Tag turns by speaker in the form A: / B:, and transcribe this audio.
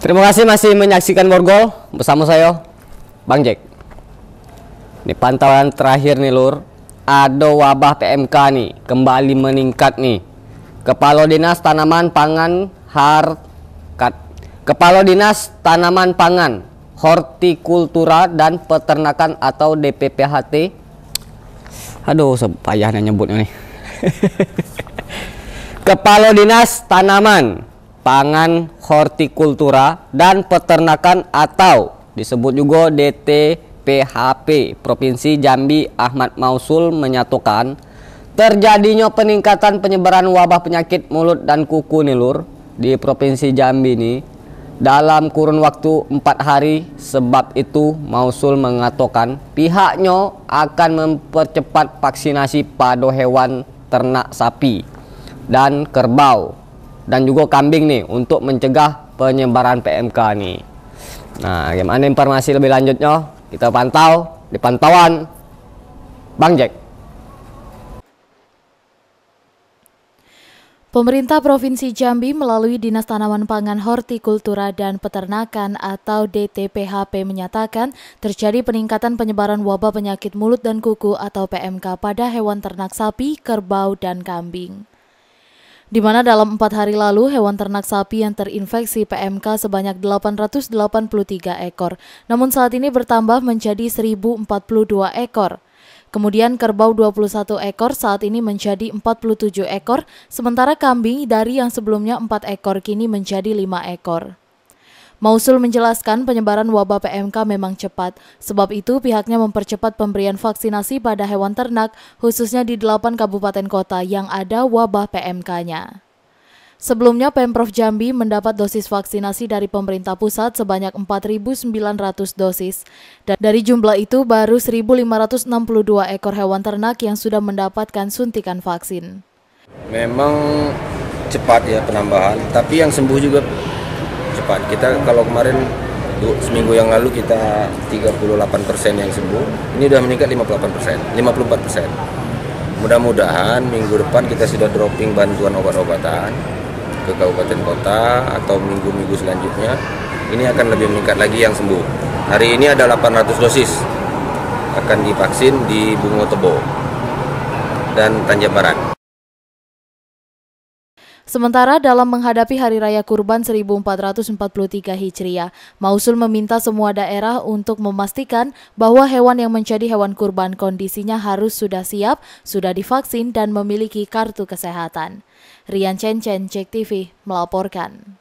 A: Terima kasih masih menyaksikan Morgol bersama saya Bang Jack. Ini pantauan terakhir nih Lur. Ada wabah PMK nih kembali meningkat nih. Kepala Dinas Tanaman Pangan Kat. Kepala Dinas Tanaman Pangan Hortikultura dan Peternakan atau DPPHT. Aduh, sepayahnya nyebutnya nih. Kepala Dinas Tanaman pangan hortikultura dan peternakan atau disebut juga DTPHP Provinsi Jambi Ahmad Mausul menyatukan terjadinya peningkatan penyebaran wabah penyakit mulut dan kuku nilur di Provinsi Jambi ini dalam kurun waktu empat hari sebab itu Mausul mengatakan pihaknya akan mempercepat vaksinasi pada hewan ternak sapi dan kerbau dan juga kambing nih untuk mencegah penyebaran PMK nih. Nah, gimana informasi lebih lanjutnya? Kita pantau di pantauan Bang Jack.
B: Pemerintah Provinsi Jambi melalui Dinas Tanaman Pangan Hortikultura dan Peternakan atau DTPHP menyatakan terjadi peningkatan penyebaran wabah penyakit mulut dan kuku atau PMK pada hewan ternak sapi, kerbau, dan kambing di mana dalam empat hari lalu hewan ternak sapi yang terinfeksi PMK sebanyak 883 ekor, namun saat ini bertambah menjadi 1042 ekor. Kemudian kerbau 21 ekor saat ini menjadi 47 ekor, sementara kambing dari yang sebelumnya 4 ekor kini menjadi 5 ekor. Mausul menjelaskan penyebaran wabah PMK memang cepat, sebab itu pihaknya mempercepat pemberian vaksinasi pada hewan ternak khususnya di delapan kabupaten kota yang ada wabah PMK-nya. Sebelumnya, Pemprov Jambi mendapat dosis vaksinasi dari pemerintah pusat sebanyak 4.900 dosis. Dan dari jumlah itu, baru 1.562 ekor hewan ternak yang sudah mendapatkan suntikan vaksin.
C: Memang cepat ya penambahan, tapi yang sembuh juga depan. Kita kalau kemarin seminggu yang lalu kita 38 persen yang sembuh, ini sudah meningkat 58 persen, 54 persen. Mudah-mudahan minggu depan kita sudah dropping bantuan obat-obatan ke kabupaten kota atau minggu-minggu selanjutnya ini akan lebih meningkat lagi yang sembuh. Hari ini ada 800 dosis akan divaksin di Bungo Tebo dan Tanjung Barat.
B: Sementara dalam menghadapi Hari Raya Kurban 1443 Hijriah, Mausul meminta semua daerah untuk memastikan bahwa hewan yang menjadi hewan kurban kondisinya harus sudah siap, sudah divaksin, dan memiliki kartu kesehatan. Rian Chen Chen, Cek TV, melaporkan.